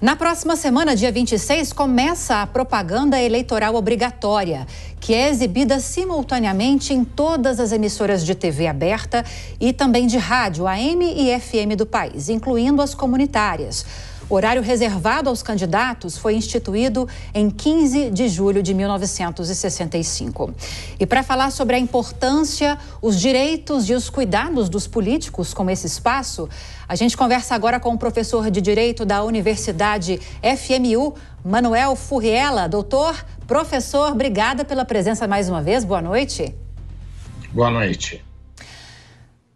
Na próxima semana, dia 26, começa a propaganda eleitoral obrigatória, que é exibida simultaneamente em todas as emissoras de TV aberta e também de rádio AM e FM do país, incluindo as comunitárias. O horário reservado aos candidatos foi instituído em 15 de julho de 1965. E para falar sobre a importância, os direitos e os cuidados dos políticos com esse espaço, a gente conversa agora com o professor de Direito da Universidade FMU, Manuel Furriela. Doutor, professor, obrigada pela presença mais uma vez. Boa noite. Boa noite.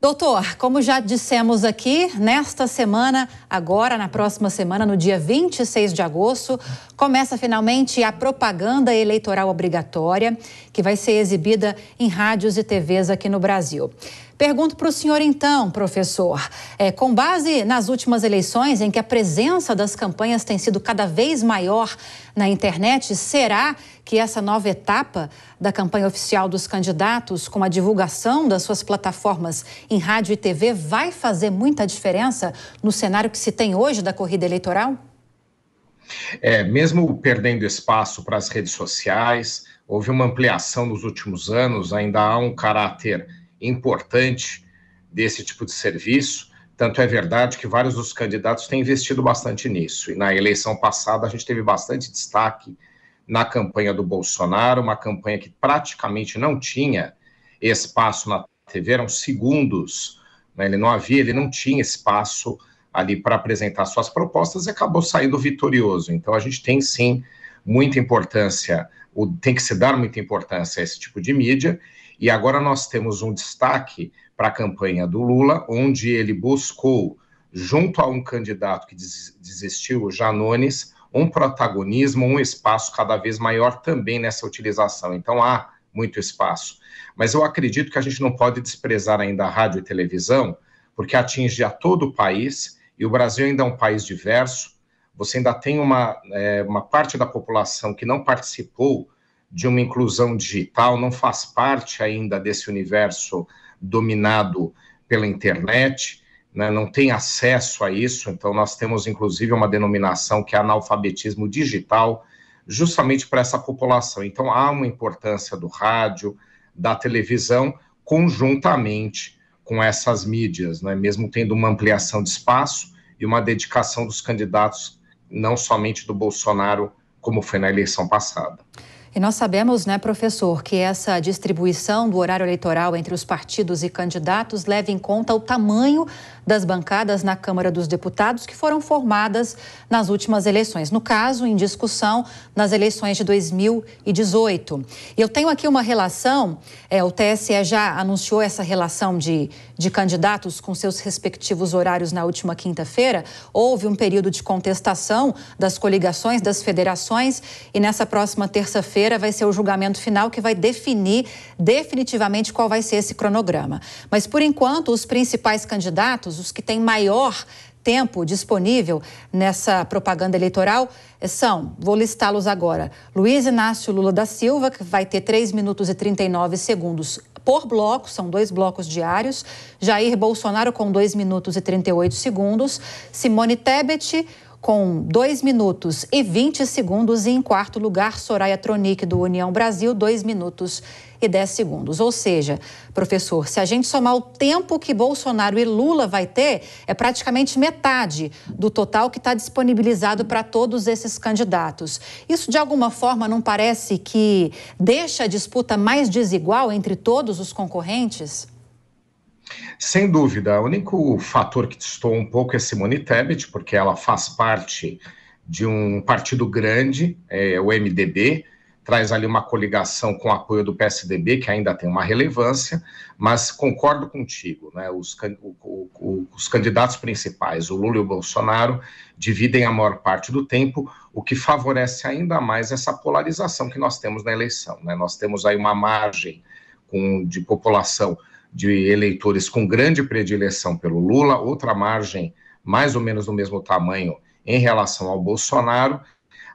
Doutor, como já dissemos aqui, nesta semana, agora na próxima semana, no dia 26 de agosto, começa finalmente a propaganda eleitoral obrigatória, que vai ser exibida em rádios e TVs aqui no Brasil. Pergunto para o senhor então, professor, é, com base nas últimas eleições, em que a presença das campanhas tem sido cada vez maior na internet, será que essa nova etapa da campanha oficial dos candidatos, com a divulgação das suas plataformas em rádio e TV, vai fazer muita diferença no cenário que se tem hoje da corrida eleitoral? É, mesmo perdendo espaço para as redes sociais, houve uma ampliação nos últimos anos, ainda há um caráter importante desse tipo de serviço. Tanto é verdade que vários dos candidatos têm investido bastante nisso. E na eleição passada a gente teve bastante destaque na campanha do Bolsonaro, uma campanha que praticamente não tinha espaço na TV, eram segundos. Né? Ele não havia, ele não tinha espaço ali para apresentar suas propostas e acabou saindo vitorioso. Então a gente tem sim muita importância, tem que se dar muita importância a esse tipo de mídia e agora nós temos um destaque para a campanha do Lula, onde ele buscou, junto a um candidato que desistiu, o Janones, um protagonismo, um espaço cada vez maior também nessa utilização. Então há muito espaço. Mas eu acredito que a gente não pode desprezar ainda a rádio e televisão, porque atinge a todo o país e o Brasil ainda é um país diverso. Você ainda tem uma, é, uma parte da população que não participou de uma inclusão digital, não faz parte ainda desse universo dominado pela internet, né, não tem acesso a isso, então nós temos inclusive uma denominação que é analfabetismo digital, justamente para essa população. Então há uma importância do rádio, da televisão, conjuntamente com essas mídias, né, mesmo tendo uma ampliação de espaço e uma dedicação dos candidatos, não somente do Bolsonaro, como foi na eleição passada. E nós sabemos, né, professor, que essa distribuição do horário eleitoral entre os partidos e candidatos leva em conta o tamanho das bancadas na Câmara dos Deputados que foram formadas nas últimas eleições. No caso, em discussão, nas eleições de 2018. Eu tenho aqui uma relação, é, o TSE já anunciou essa relação de, de candidatos com seus respectivos horários na última quinta-feira. Houve um período de contestação das coligações, das federações, e nessa próxima terça-feira Quinta-feira vai ser o julgamento final que vai definir definitivamente qual vai ser esse cronograma. Mas, por enquanto, os principais candidatos, os que têm maior tempo disponível nessa propaganda eleitoral eh, são, vou listá-los agora, Luiz Inácio Lula da Silva, que vai ter 3 minutos e 39 segundos por bloco, são dois blocos diários, Jair Bolsonaro com 2 minutos e 38 segundos, Simone Tebet, com 2 minutos e 20 segundos. E em quarto lugar, Soraya Tronic, do União Brasil, 2 minutos e 10 segundos. Ou seja, professor, se a gente somar o tempo que Bolsonaro e Lula vai ter, é praticamente metade do total que está disponibilizado para todos esses candidatos. Isso, de alguma forma, não parece que deixa a disputa mais desigual entre todos os concorrentes? Sem dúvida, o único fator que testou um pouco é Simone Tebet, porque ela faz parte de um partido grande, é, o MDB, traz ali uma coligação com apoio do PSDB, que ainda tem uma relevância, mas concordo contigo, né? Os, o, o, os, candidatos principais, o Lula e o Bolsonaro, dividem a maior parte do tempo, o que favorece ainda mais essa polarização que nós temos na eleição. Né? Nós temos aí uma margem com, de população de eleitores com grande predileção pelo Lula, outra margem mais ou menos do mesmo tamanho em relação ao Bolsonaro,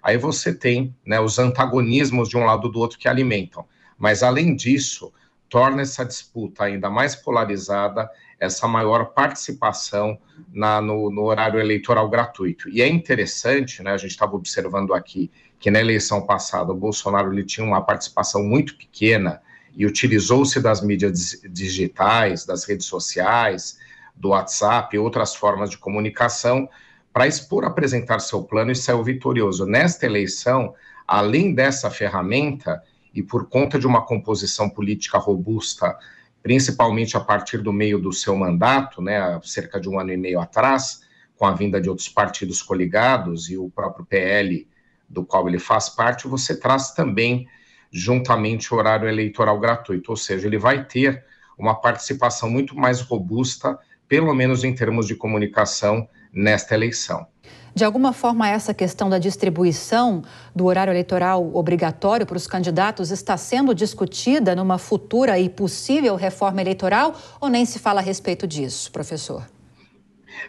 aí você tem né, os antagonismos de um lado do outro que alimentam. Mas, além disso, torna essa disputa ainda mais polarizada essa maior participação na, no, no, horário eleitoral gratuito. E é interessante, né, a gente estava observando aqui que na eleição passada o Bolsonaro ele tinha uma participação muito pequena e utilizou-se das mídias digitais, das redes sociais, do WhatsApp e outras formas de comunicação para expor, apresentar seu plano e saiu vitorioso. Nesta eleição, além dessa ferramenta, e por conta de uma composição política robusta, principalmente a partir do meio do seu mandato, né, cerca de um ano e meio atrás, com a vinda de outros partidos coligados e o próprio PL, do qual ele faz parte, você traz também juntamente o horário eleitoral gratuito, ou seja, ele vai ter uma participação muito mais robusta, pelo menos em termos de comunicação, nesta eleição. De alguma forma, essa questão da distribuição do horário eleitoral obrigatório para os candidatos está sendo discutida numa futura e possível reforma eleitoral ou nem se fala a respeito disso, professor?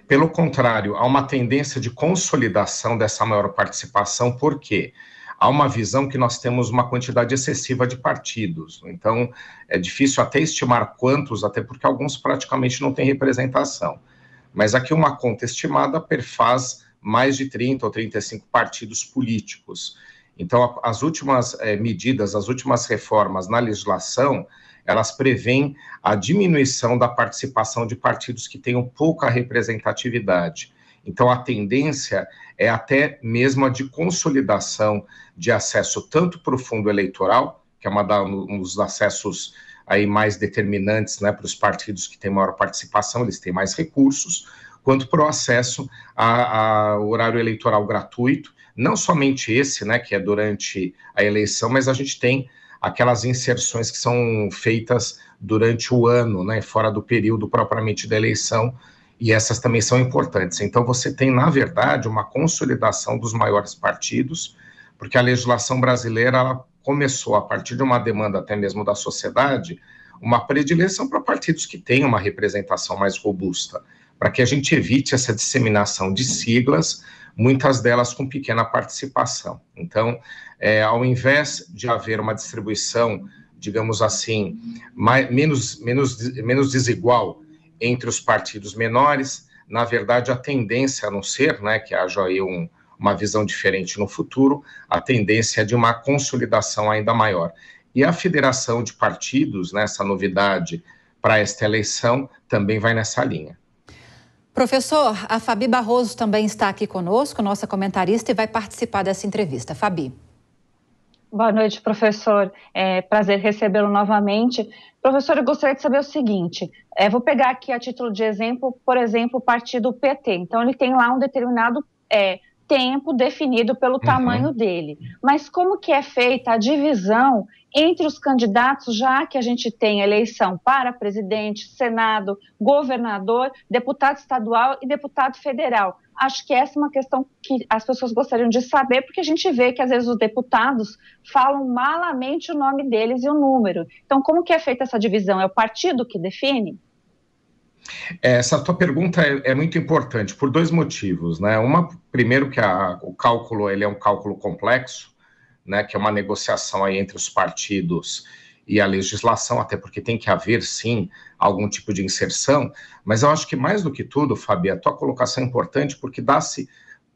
Pelo contrário, há uma tendência de consolidação dessa maior participação, por quê? há uma visão que nós temos uma quantidade excessiva de partidos. Então, é difícil até estimar quantos, até porque alguns praticamente não têm representação. Mas aqui uma conta estimada perfaz mais de 30 ou 35 partidos políticos. Então, as últimas é, medidas, as últimas reformas na legislação, elas prevêem a diminuição da participação de partidos que tenham pouca representatividade. Então, a tendência é até mesmo a de consolidação de acesso tanto para o fundo eleitoral, que é uma da, um dos acessos aí mais determinantes né, para os partidos que têm maior participação, eles têm mais recursos, quanto para o acesso ao horário eleitoral gratuito, não somente esse, né, que é durante a eleição, mas a gente tem aquelas inserções que são feitas durante o ano, né, fora do período propriamente da eleição, e essas também são importantes. Então, você tem, na verdade, uma consolidação dos maiores partidos, porque a legislação brasileira começou, a partir de uma demanda até mesmo da sociedade, uma predileção para partidos que têm uma representação mais robusta, para que a gente evite essa disseminação de siglas, muitas delas com pequena participação. Então, é, ao invés de haver uma distribuição, digamos assim, mais, menos, menos, menos desigual entre os partidos menores. Na verdade, a tendência, a não ser né, que haja aí um, uma visão diferente no futuro, a tendência é de uma consolidação ainda maior. E a federação de partidos, nessa né, novidade para esta eleição, também vai nessa linha. Professor, a Fabi Barroso também está aqui conosco, nossa comentarista, e vai participar dessa entrevista. Fabi. Boa noite, professor. É prazer recebê-lo novamente. Professor, eu gostaria de saber o seguinte: é, vou pegar aqui a título de exemplo, por exemplo, o partido PT. Então, ele tem lá um determinado é, tempo definido pelo uhum. tamanho dele. Mas como que é feita a divisão entre os candidatos, já que a gente tem eleição para presidente, senado, governador, deputado estadual e deputado federal? Acho que essa é uma questão que as pessoas gostariam de saber, porque a gente vê que às vezes os deputados falam malamente o nome deles e o número. Então, como que é feita essa divisão? É o partido que define? Essa tua pergunta é, é, muito importante por dois motivos, né? Uma, primeiro que a, o cálculo ele é um cálculo complexo, né? Que é uma negociação aí entre os partidos e a legislação, até porque tem que haver sim algum tipo de inserção. Mas eu acho que mais do que tudo, Fabi, a tua colocação é importante porque dá-se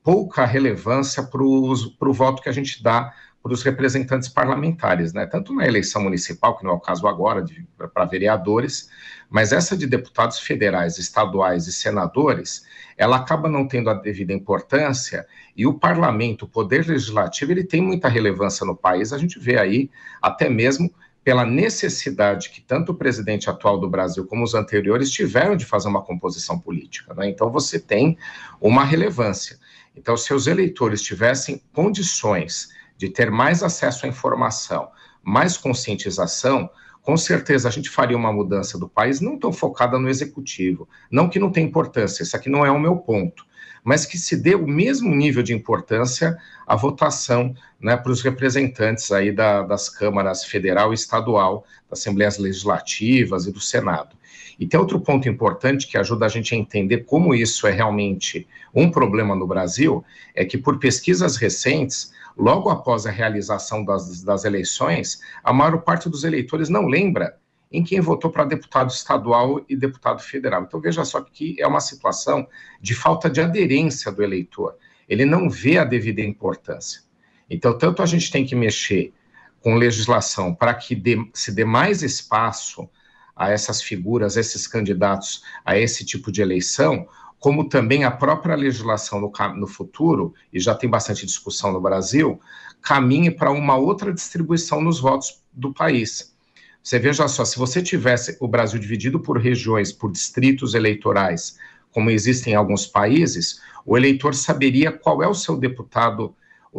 pouca relevância para o voto que a gente dá para os representantes parlamentares, né? tanto na eleição municipal, que não é o caso agora, para vereadores, mas essa de deputados federais, estaduais e senadores, ela acaba não tendo a devida importância e o parlamento, o poder legislativo, ele tem muita relevância no país, a gente vê aí até mesmo pela necessidade que tanto o presidente atual do Brasil como os anteriores tiveram de fazer uma composição política. Né? Então, você tem uma relevância. Então, se os eleitores tivessem condições de ter mais acesso à informação, mais conscientização, com certeza a gente faria uma mudança do país não tão focada no executivo. Não que não tenha importância, isso aqui não é o meu ponto, mas que se dê o mesmo nível de importância à votação né, para os representantes aí da, das câmaras federal e estadual, das assembleias legislativas e do Senado. E tem outro ponto importante que ajuda a gente a entender como isso é realmente um problema no Brasil, é que por pesquisas recentes, logo após a realização das, das eleições, a maior parte dos eleitores não lembra em quem votou para deputado estadual e deputado federal. Então veja só que é uma situação de falta de aderência do eleitor. Ele não vê a devida importância. Então, tanto a gente tem que mexer com legislação para que dê, se dê mais espaço a essas figuras, a esses candidatos a esse tipo de eleição, como também a própria legislação no, no futuro, e já tem bastante discussão no Brasil, caminhe para uma outra distribuição nos votos do país. Você veja só, se você tivesse o Brasil dividido por regiões, por distritos eleitorais, como existem em alguns países, o eleitor saberia qual é o seu deputado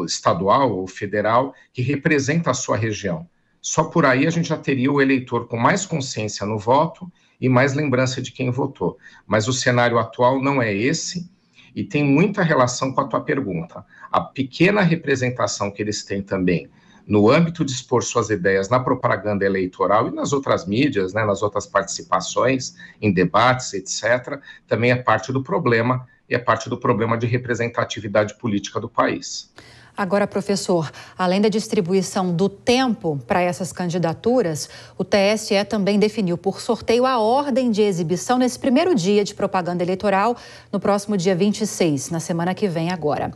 estadual ou federal que representa a sua região. Só por aí a gente já teria o eleitor com mais consciência no voto e mais lembrança de quem votou. Mas o cenário atual não é esse e tem muita relação com a tua pergunta. A pequena representação que eles têm também no âmbito de expor suas ideias na propaganda eleitoral e nas outras mídias, né, nas outras participações, em debates, etc., também é parte do problema e é parte do problema de representatividade política do país. Agora, professor, além da distribuição do tempo para essas candidaturas, o TSE também definiu por sorteio a ordem de exibição nesse primeiro dia de propaganda eleitoral, no próximo dia 26, na semana que vem agora.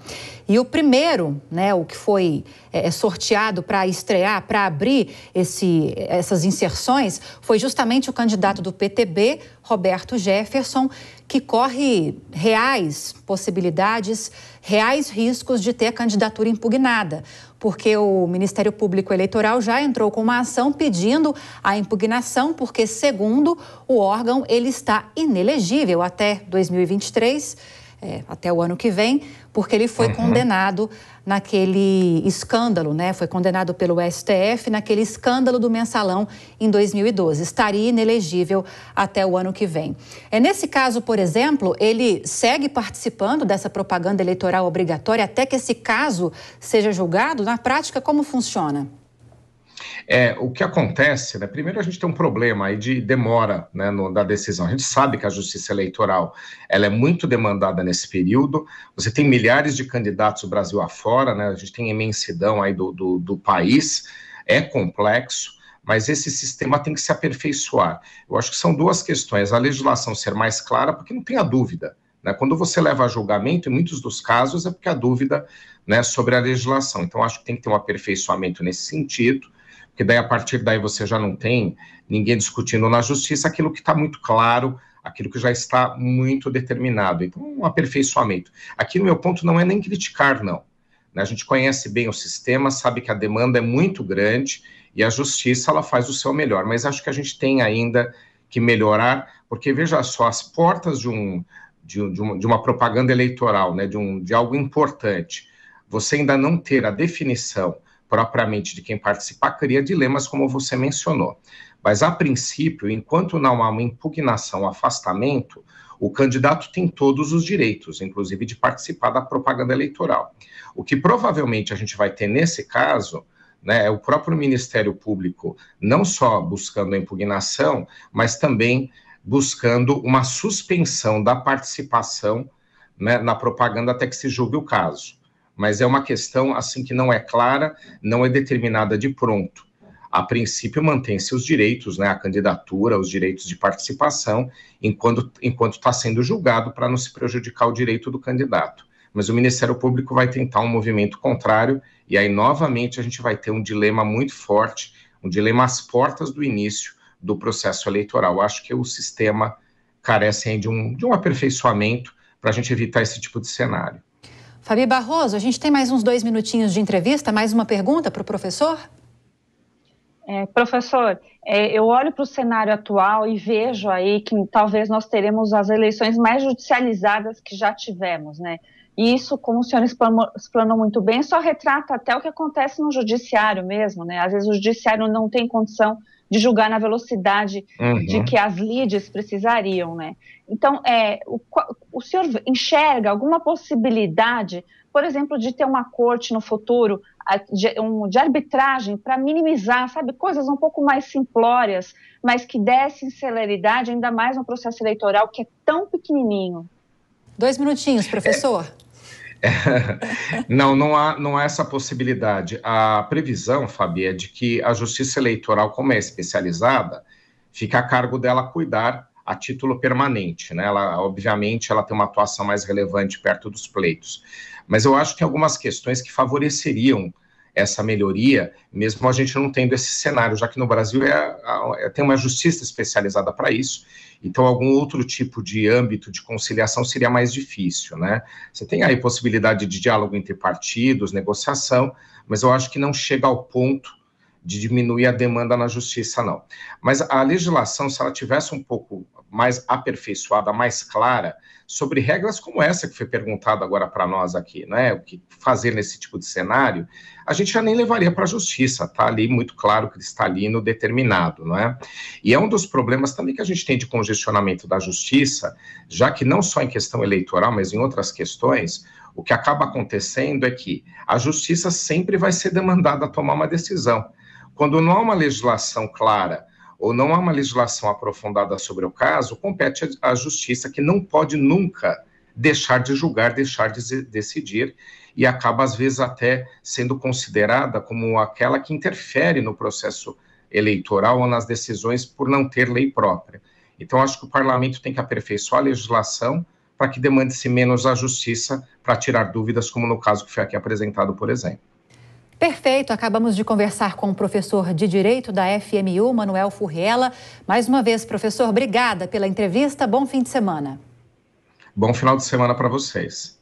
E o primeiro, né, o que foi é, é, sorteado para estrear, para abrir esse, essas inserções, foi justamente o candidato do PTB, Roberto Jefferson, que corre reais possibilidades, reais riscos de ter a candidatura impugnada, porque o Ministério Público Eleitoral já entrou com uma ação pedindo a impugnação, porque, segundo o órgão, ele está inelegível até 2023. É, até o ano que vem, porque ele foi uhum. condenado naquele escândalo, né? Foi condenado pelo STF naquele escândalo do mensalão em 2012. Estaria inelegível até o ano que vem. É nesse caso, por exemplo, ele segue participando dessa propaganda eleitoral obrigatória até que esse caso seja julgado. Na prática, como funciona? É, o que acontece, né? Primeiro a gente tem um problema aí de demora né, no, da decisão. A gente sabe que a justiça eleitoral ela é muito demandada nesse período. Você tem milhares de candidatos do Brasil afora, né? A gente tem imensidão aí do, do, do país, é complexo mas esse sistema tem que se aperfeiçoar. Eu acho que são duas questões: a legislação ser mais clara, porque não tenha dúvida. Né? Quando você leva a julgamento, em muitos dos casos, é porque há dúvida né, sobre a legislação. Então, acho que tem que ter um aperfeiçoamento nesse sentido porque daí a partir daí você já não tem ninguém discutindo na justiça aquilo que está muito claro, aquilo que já está muito determinado. Então, um aperfeiçoamento. Aqui, no meu ponto, não é nem criticar, não. Né, a gente conhece bem o sistema, sabe que a demanda é muito grande e a justiça ela faz o seu melhor, mas acho que a gente tem ainda que melhorar, porque veja só, as portas de, um, de, de, uma, de uma propaganda eleitoral, né, de, um, de algo importante, você ainda não ter a definição propriamente de quem participar cria dilemas, como você mencionou. Mas, a princípio, enquanto não há uma impugnação, afastamento, o candidato tem todos os direitos, inclusive de participar da propaganda eleitoral. O que provavelmente a gente vai ter nesse caso né, é o próprio Ministério Público não só buscando a impugnação, mas também buscando uma suspensão da participação né, na propaganda até que se julgue o caso mas é uma questão assim que não é clara, não é determinada de pronto. A princípio mantém-se os direitos, né, a candidatura, os direitos de participação, enquanto enquanto está sendo julgado para não se prejudicar o direito do candidato. Mas o Ministério Público vai tentar um movimento contrário e aí novamente a gente vai ter um dilema muito forte, um dilema às portas do início do processo eleitoral. Acho que o sistema carece de um, de um aperfeiçoamento para a gente evitar esse tipo de cenário. Fabi Barroso, a gente tem mais uns dois minutinhos de entrevista, mais uma pergunta para o professor? É, professor, é, eu olho para o cenário atual e vejo aí que talvez nós teremos as eleições mais judicializadas que já tivemos, né? E isso, como o senhor explanou muito bem, só retrata até o que acontece no judiciário mesmo, né? Às vezes o judiciário não tem condição de julgar na velocidade uhum. de que as lides precisariam, né? Então, é, o, o senhor enxerga alguma possibilidade, por exemplo, de ter uma corte no futuro de, um, de arbitragem para minimizar, sabe, coisas um pouco mais simplórias, mas que dessem celeridade, ainda mais no processo eleitoral que é tão pequenininho? Dois minutinhos, professor. não, não há, não há essa possibilidade. A previsão, Fabi, é de que a justiça eleitoral, como é especializada, fica a cargo dela cuidar a título permanente, né? Ela, obviamente, ela tem uma atuação mais relevante perto dos pleitos. Mas eu acho que algumas questões que favoreceriam essa melhoria, mesmo a gente não tendo esse cenário, já que no Brasil é, é tem uma justiça especializada para isso, então algum outro tipo de âmbito de conciliação seria mais difícil, né? Você tem aí possibilidade de diálogo entre partidos, negociação, mas eu acho que não chega ao ponto de diminuir a demanda na justiça, não. Mas a legislação, se ela tivesse um pouco mais aperfeiçoada, mais clara, sobre regras como essa que foi perguntada agora para nós aqui, né? O que fazer nesse tipo de cenário, a gente já nem levaria para a justiça, tá ali muito claro, cristalino, determinado, não é? E é um dos problemas também que a gente tem de congestionamento da justiça, já que não só em questão eleitoral, mas em outras questões, o que acaba acontecendo é que a justiça sempre vai ser demandada a tomar uma decisão. Quando não há uma legislação clara ou não há uma legislação aprofundada sobre o caso, compete à justiça, que não pode nunca deixar de julgar, deixar de decidir, e acaba, às vezes, até sendo considerada como aquela que interfere no processo eleitoral ou nas decisões por não ter lei própria. Então, acho que o parlamento tem que aperfeiçoar a legislação para que demande-se menos à justiça para tirar dúvidas, como no caso que foi aqui apresentado, por exemplo. Perfeito, acabamos de conversar com o professor de Direito da FMU, Manuel Furriela. Mais uma vez, professor, obrigada pela entrevista. Bom fim de semana. Bom final de semana para vocês.